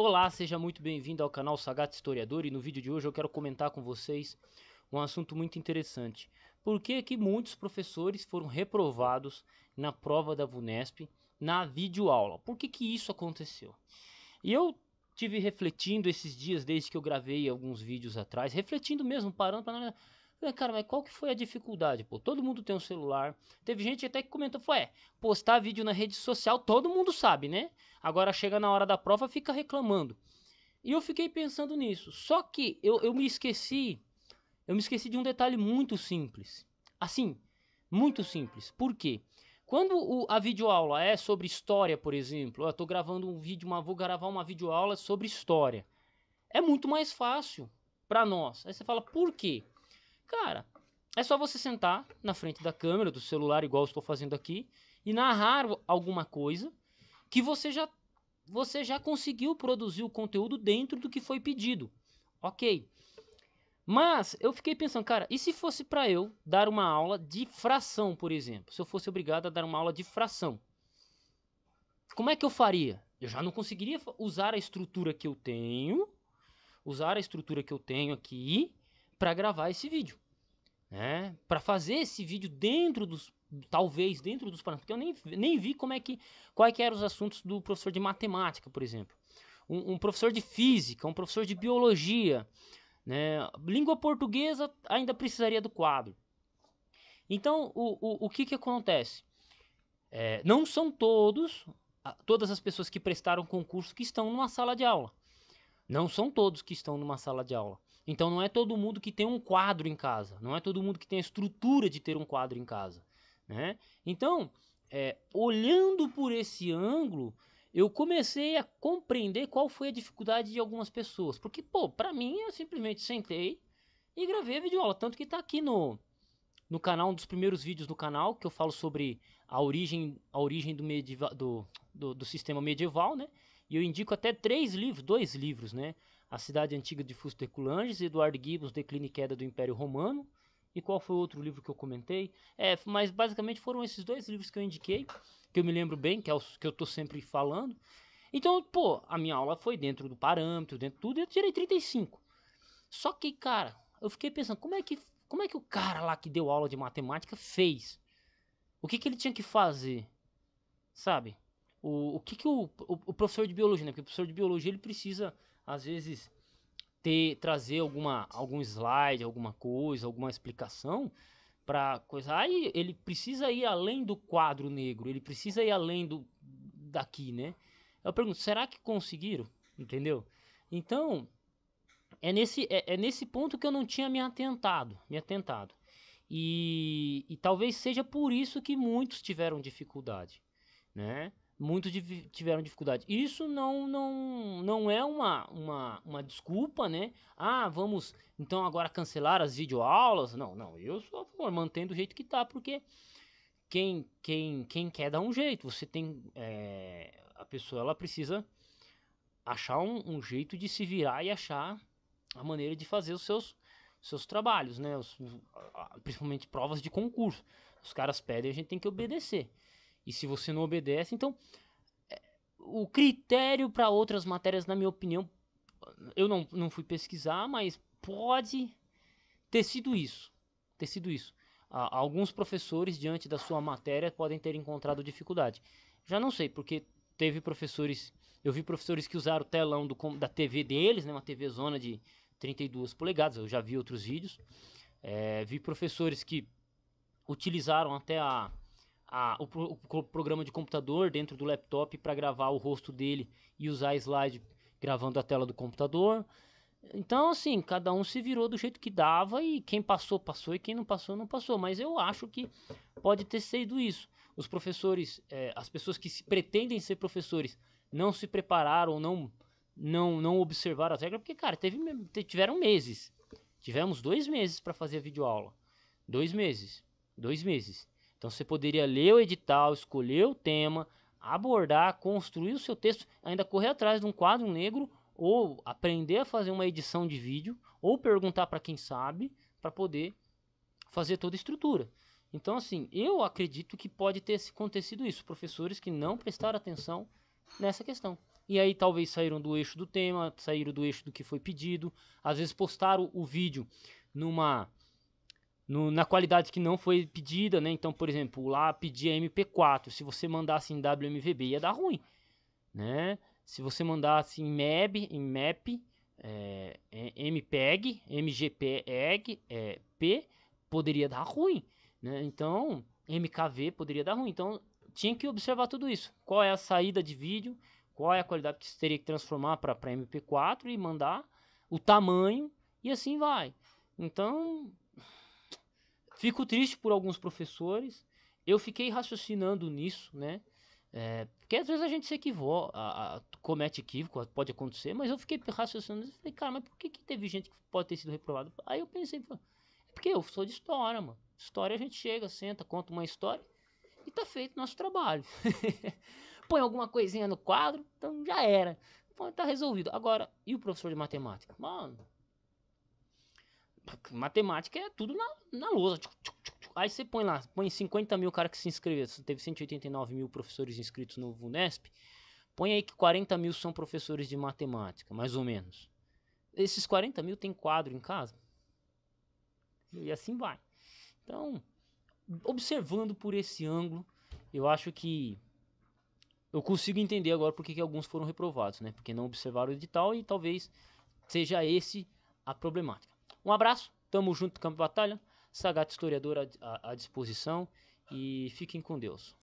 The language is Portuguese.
Olá, seja muito bem-vindo ao canal Sagat Historiador e no vídeo de hoje eu quero comentar com vocês um assunto muito interessante. Por que que muitos professores foram reprovados na prova da VUNESP na videoaula? Por que que isso aconteceu? E eu tive refletindo esses dias desde que eu gravei alguns vídeos atrás, refletindo mesmo, parando para Falei, cara, mas qual que foi a dificuldade? Pô, todo mundo tem um celular. Teve gente até que comentou, foi, é, postar vídeo na rede social, todo mundo sabe, né? Agora chega na hora da prova, fica reclamando. E eu fiquei pensando nisso. Só que eu, eu me esqueci, eu me esqueci de um detalhe muito simples. Assim, muito simples. Por quê? Quando o, a videoaula é sobre história, por exemplo, eu tô gravando um vídeo, uma, vou gravar uma videoaula sobre história. É muito mais fácil para nós. Aí você fala, por quê? Cara, é só você sentar na frente da câmera, do celular, igual estou fazendo aqui, e narrar alguma coisa que você já, você já conseguiu produzir o conteúdo dentro do que foi pedido. Ok. Mas eu fiquei pensando, cara, e se fosse para eu dar uma aula de fração, por exemplo? Se eu fosse obrigado a dar uma aula de fração, como é que eu faria? Eu já não conseguiria usar a estrutura que eu tenho, usar a estrutura que eu tenho aqui para gravar esse vídeo, né? Para fazer esse vídeo dentro dos talvez dentro dos parâmetros, porque eu nem, nem vi como é que quais que eram os assuntos do professor de matemática, por exemplo, um, um professor de física, um professor de biologia, né? Língua portuguesa ainda precisaria do quadro. Então, o, o, o que que acontece? É, não são todos, todas as pessoas que prestaram concurso que estão numa sala de aula. Não são todos que estão numa sala de aula. Então não é todo mundo que tem um quadro em casa, não é todo mundo que tem a estrutura de ter um quadro em casa, né? Então, é, olhando por esse ângulo, eu comecei a compreender qual foi a dificuldade de algumas pessoas, porque pô, para mim eu simplesmente sentei e gravei a videoaula, tanto que está aqui no no canal um dos primeiros vídeos do canal que eu falo sobre a origem a origem do, medieval, do, do, do sistema medieval, né? E eu indico até três livros, dois livros, né? A Cidade Antiga de Fusto Herculanges, Eduardo Gibbons, Declínio e Queda do Império Romano. E qual foi o outro livro que eu comentei? É, mas basicamente foram esses dois livros que eu indiquei, que eu me lembro bem, que é os que eu tô sempre falando. Então, pô, a minha aula foi dentro do parâmetro, dentro de tudo, e eu tirei 35. Só que, cara, eu fiquei pensando, como é que, como é que o cara lá que deu aula de matemática fez? O que, que ele tinha que fazer? Sabe? O, o que, que o, o, o professor de biologia, né? Porque o professor de biologia ele precisa às vezes ter trazer alguma algum slide, alguma coisa, alguma explicação para coisa. Aí ele precisa ir além do quadro negro, ele precisa ir além do daqui, né? Eu pergunto, será que conseguiram? Entendeu? Então, é nesse, é, é, nesse ponto que eu não tinha me atentado, me atentado. E, e talvez seja por isso que muitos tiveram dificuldade, né? muitos tiveram dificuldade. Isso não não não é uma, uma, uma desculpa, né? Ah, vamos então agora cancelar as videoaulas? Não, não, eu sou a favor, mantendo o jeito que tá, porque quem quem quem quer dar um jeito, você tem é, a pessoa ela precisa achar um, um, jeito de se virar e achar a maneira de fazer os seus seus trabalhos, né? Os, principalmente provas de concurso. Os caras pedem, a gente tem que obedecer. E se você não obedece, então é, o critério para outras matérias, na minha opinião, eu não, não fui pesquisar, mas pode ter sido isso. Ter sido isso. alguns professores, diante da sua matéria, podem ter encontrado dificuldade. Já não sei, porque teve professores. Eu vi professores que usaram o telão do, da TV deles, né, uma TV zona de 32 polegadas, eu já vi outros vídeos. É, vi professores que utilizaram até a, a, o, pro, o programa de computador dentro do laptop para gravar o rosto dele e usar slide gravando a tela do computador. Então, assim, cada um se virou do jeito que dava e quem passou, passou e quem não passou, não passou. Mas eu acho que pode ter sido isso. Os professores, é, as pessoas que se pretendem ser professores, não se prepararam, não não não observaram as regras, porque, cara, teve, tiveram meses. Tivemos dois meses para fazer a videoaula. Dois meses. Dois meses. Então você poderia ler o edital, escolher o tema, abordar, construir o seu texto, ainda correr atrás de um quadro negro ou aprender a fazer uma edição de vídeo ou perguntar para quem sabe para poder fazer toda a estrutura. Então assim, eu acredito que pode ter acontecido isso, professores que não prestaram atenção nessa questão. E aí talvez saíram do eixo do tema, saíram do eixo do que foi pedido, às vezes postaram o vídeo numa no, na qualidade que não foi pedida, né? Então, por exemplo, lá pedia MP4, se você mandasse em WMVB ia dar ruim, né? Se você mandasse em MEB, em MEP, é, é MPEG, MGPEG, é, P, poderia dar ruim, né? Então, MKV poderia dar ruim. Então, tinha que observar tudo isso. Qual é a saída de vídeo, qual é a qualidade que você teria que transformar para MP4 e mandar, o tamanho, e assim vai. Então, Fico triste por alguns professores. Eu fiquei raciocinando nisso, né? É, porque às vezes a gente se equivoca, a, a, comete equívoco, pode acontecer, mas eu fiquei raciocinando e falei, cara, mas por que, que teve gente que pode ter sido reprovada? Aí eu pensei, é porque eu sou de história, mano. História a gente chega, senta, conta uma história e tá feito nosso trabalho. Põe alguma coisinha no quadro, então já era. tá resolvido. Agora, e o professor de matemática? Mano, matemática é tudo na, na lousa. Aí você põe lá, põe 50 mil caras que se inscreveu. Você teve 189 mil professores inscritos no Vunesp. Põe aí que 40 mil são professores de matemática, mais ou menos. Esses 40 mil tem quadro em casa? E assim vai. Então, observando por esse ângulo, eu acho que eu consigo entender agora porque que alguns foram reprovados, né? Porque não observaram o edital e talvez seja esse a problemática. Um abraço, tamo junto, Campo Batalha. Sagato Historiador à, à disposição e fiquem com Deus.